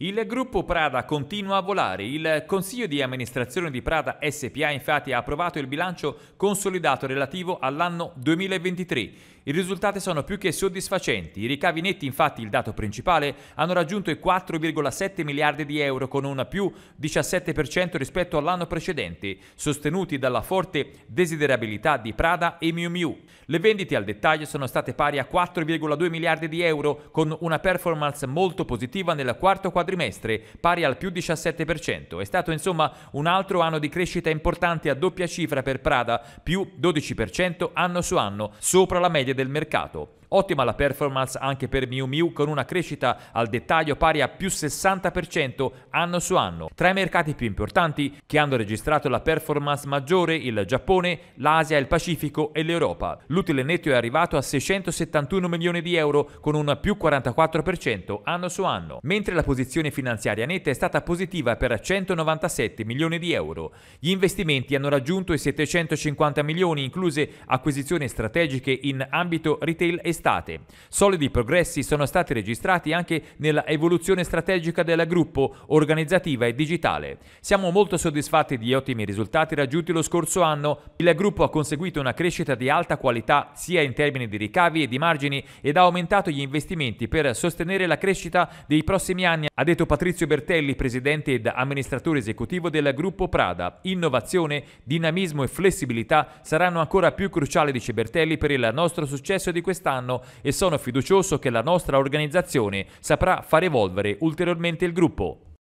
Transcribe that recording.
Il gruppo Prada continua a volare. Il Consiglio di amministrazione di Prada SPA infatti ha approvato il bilancio consolidato relativo all'anno 2023. I risultati sono più che soddisfacenti. I ricavi netti, infatti, il dato principale, hanno raggiunto i 4,7 miliardi di euro con un più 17% rispetto all'anno precedente, sostenuti dalla forte desiderabilità di Prada e Miu Miu. Le vendite al dettaglio sono state pari a 4,2 miliardi di euro con una performance molto positiva nel quarto quadrante quadrimestre pari al più 17%. È stato insomma un altro anno di crescita importante a doppia cifra per Prada, più 12% anno su anno, sopra la media del mercato. Ottima la performance anche per Miu Miu con una crescita al dettaglio pari a più 60% anno su anno. Tra i mercati più importanti che hanno registrato la performance maggiore il Giappone, l'Asia, il Pacifico e l'Europa. L'utile netto è arrivato a 671 milioni di euro con un più 44% anno su anno, mentre la posizione finanziaria netta è stata positiva per 197 milioni di euro. Gli investimenti hanno raggiunto i 750 milioni, incluse acquisizioni strategiche in ambito retail e estate. Solidi progressi sono stati registrati anche nella evoluzione strategica del gruppo, organizzativa e digitale. Siamo molto soddisfatti di ottimi risultati raggiunti lo scorso anno. Il gruppo ha conseguito una crescita di alta qualità sia in termini di ricavi e di margini ed ha aumentato gli investimenti per sostenere la crescita dei prossimi anni, ha detto Patrizio Bertelli, presidente ed amministratore esecutivo del gruppo Prada. Innovazione, dinamismo e flessibilità saranno ancora più cruciali, dice Bertelli, per il nostro successo di quest'anno quest'anno e sono fiducioso che la nostra organizzazione saprà far evolvere ulteriormente il gruppo.